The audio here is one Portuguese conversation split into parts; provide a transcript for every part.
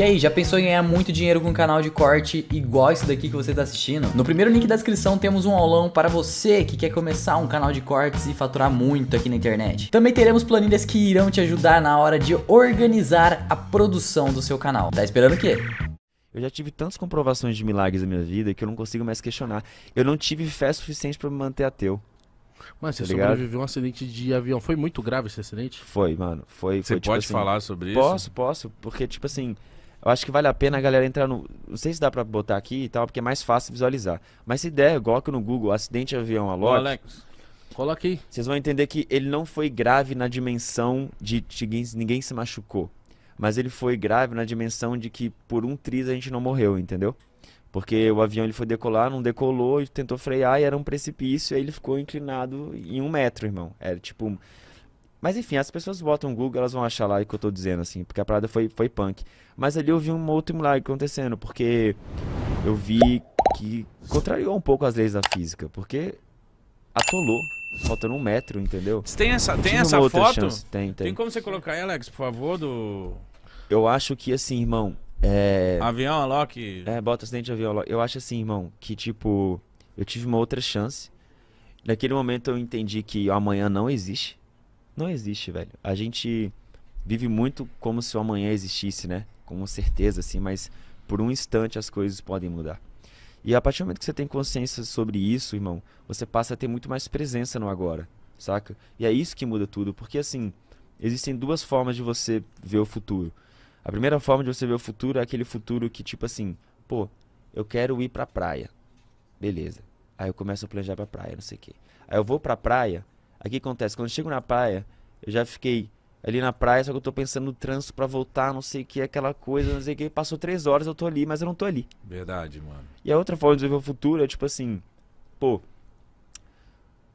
E aí, já pensou em ganhar muito dinheiro com um canal de corte igual esse daqui que você está assistindo? No primeiro link da descrição temos um aulão para você que quer começar um canal de cortes e faturar muito aqui na internet. Também teremos planilhas que irão te ajudar na hora de organizar a produção do seu canal. Tá esperando o quê? Eu já tive tantas comprovações de milagres na minha vida que eu não consigo mais questionar. Eu não tive fé suficiente para me manter ateu. Mas você tá sobreviveu a um acidente de avião. Foi muito grave esse acidente? Foi, mano. Foi, você foi, tipo pode tipo assim, falar sobre posso, isso? Posso, posso. Porque, tipo assim, eu acho que vale a pena a galera entrar no. Não sei se dá pra botar aqui e tal, porque é mais fácil visualizar. Mas se der, coloca no Google acidente avião Alok. Alex, coloque aí. Vocês vão entender que ele não foi grave na dimensão de, ninguém se machucou. Mas ele foi grave na dimensão de que por um triz a gente não morreu, entendeu? Porque o avião ele foi decolar, não decolou, e tentou frear e era um precipício, aí ele ficou inclinado em um metro, irmão. Era é, tipo mas enfim, as pessoas botam o Google, elas vão achar lá o que eu tô dizendo, assim, porque a parada foi, foi punk. Mas ali eu vi um outro milagre acontecendo, porque eu vi que contrariou um pouco as leis da física, porque atolou, faltando um metro, entendeu? tem essa, tem essa foto? Chance. Tem, tem. Tem como você colocar aí, Alex, por favor, do... Eu acho que, assim, irmão, é... Avião, Loki... É, bota acidente de avião, Loki. Eu acho assim, irmão, que, tipo, eu tive uma outra chance. Naquele momento eu entendi que amanhã não existe. Não existe, velho. A gente vive muito como se o amanhã existisse, né? Com certeza, assim, mas por um instante as coisas podem mudar. E a partir do momento que você tem consciência sobre isso, irmão, você passa a ter muito mais presença no agora, saca? E é isso que muda tudo, porque assim, existem duas formas de você ver o futuro. A primeira forma de você ver o futuro é aquele futuro que tipo assim, pô, eu quero ir pra praia. Beleza. Aí eu começo a planejar pra praia, não sei o quê. Aí eu vou pra praia, Aqui acontece, quando eu chego na praia, eu já fiquei ali na praia, só que eu tô pensando no trânsito para voltar, não sei o que, aquela coisa, não sei o que. Passou três horas, eu tô ali, mas eu não tô ali. Verdade, mano. E a outra forma de ver o futuro é tipo assim, pô,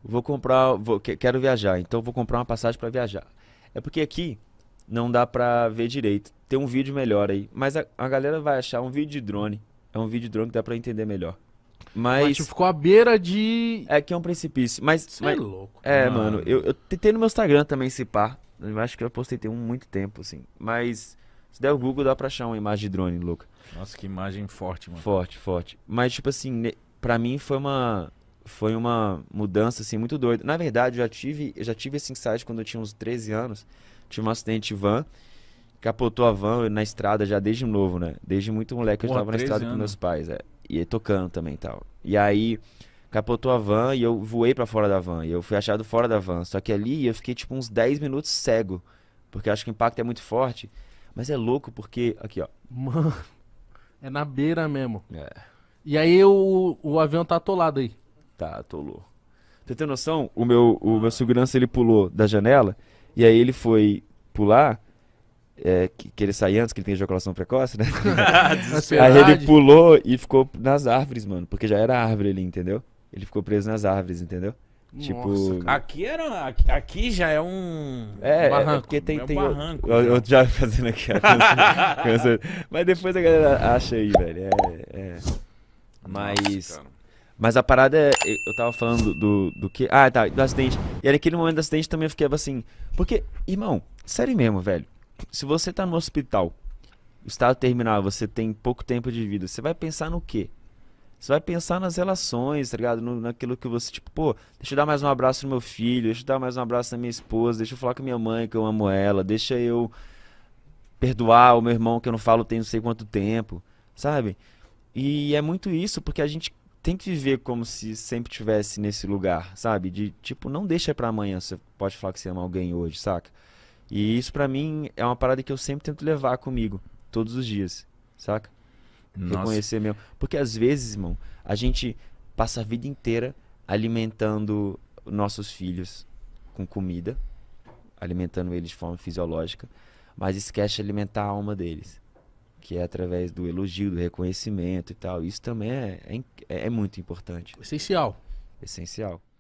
vou comprar, vou, quero viajar, então vou comprar uma passagem para viajar. É porque aqui não dá pra ver direito. Tem um vídeo melhor aí, mas a, a galera vai achar um vídeo de drone. É um vídeo de drone que dá pra entender melhor. Mas, mas tipo, ficou à beira de. É que é um precipício. Mas. mas... é louco. É, mano, mano eu, eu tentei no meu Instagram também esse par Eu acho que eu postei tem um muito tempo, assim. Mas. Se der o Google, dá pra achar uma imagem de drone, louca. Nossa, que imagem forte, mano. Forte, forte. Mas, tipo assim, pra mim foi uma. Foi uma mudança, assim, muito doida. Na verdade, eu já tive, eu já tive esse insight quando eu tinha uns 13 anos. Tive um acidente van. Capotou a van na estrada já desde novo, né? Desde muito moleque eu estava na estrada anos. com meus pais. É. E tocando também e tal. E aí capotou a van e eu voei para fora da van. E eu fui achado fora da van. Só que ali eu fiquei tipo uns 10 minutos cego. Porque eu acho que o impacto é muito forte. Mas é louco porque. Aqui, ó. Mano. É na beira mesmo. É. E aí o, o avião tá atolado aí. Tá, atolou. Você tem noção? O meu, o meu segurança ele pulou da janela. E aí ele foi pular é, que, que, ele sair antes, que ele tem ejaculação precoce, né? Ah, aí ele pulou e ficou nas árvores, mano. Porque já era árvore ali, entendeu? Ele ficou preso nas árvores, entendeu? Tipo, Nossa, tipo. Aqui, era, aqui, aqui, já é um. É, é barranco, é porque tem. É tem barranco, eu, eu, eu, já fazendo aqui a Mas depois a galera acha aí, velho. É, é. Mas. Nossa, mas a parada é. Eu tava falando do, do que. Ah, tá, do acidente. E naquele momento do acidente também eu fiquei assim. Porque, irmão, sério mesmo, velho se você está no hospital, estado terminal, você tem pouco tempo de vida, você vai pensar no quê? Você vai pensar nas relações, tá ligado? No, naquilo que você, tipo, pô, deixa eu dar mais um abraço no meu filho, deixa eu dar mais um abraço na minha esposa, deixa eu falar com minha mãe que eu amo ela, deixa eu perdoar o meu irmão que eu não falo tem não sei quanto tempo, sabe? E é muito isso, porque a gente tem que viver como se sempre tivesse nesse lugar, sabe? De tipo, não deixa para amanhã, você pode falar que você ama alguém hoje, saca? E isso para mim é uma parada que eu sempre tento levar comigo, todos os dias, saca? Reconhecer mesmo. Porque às vezes, irmão, a gente passa a vida inteira alimentando nossos filhos com comida, alimentando eles de forma fisiológica, mas esquece de alimentar a alma deles, que é através do elogio, do reconhecimento e tal. Isso também é, é, é muito importante. Essencial. Essencial.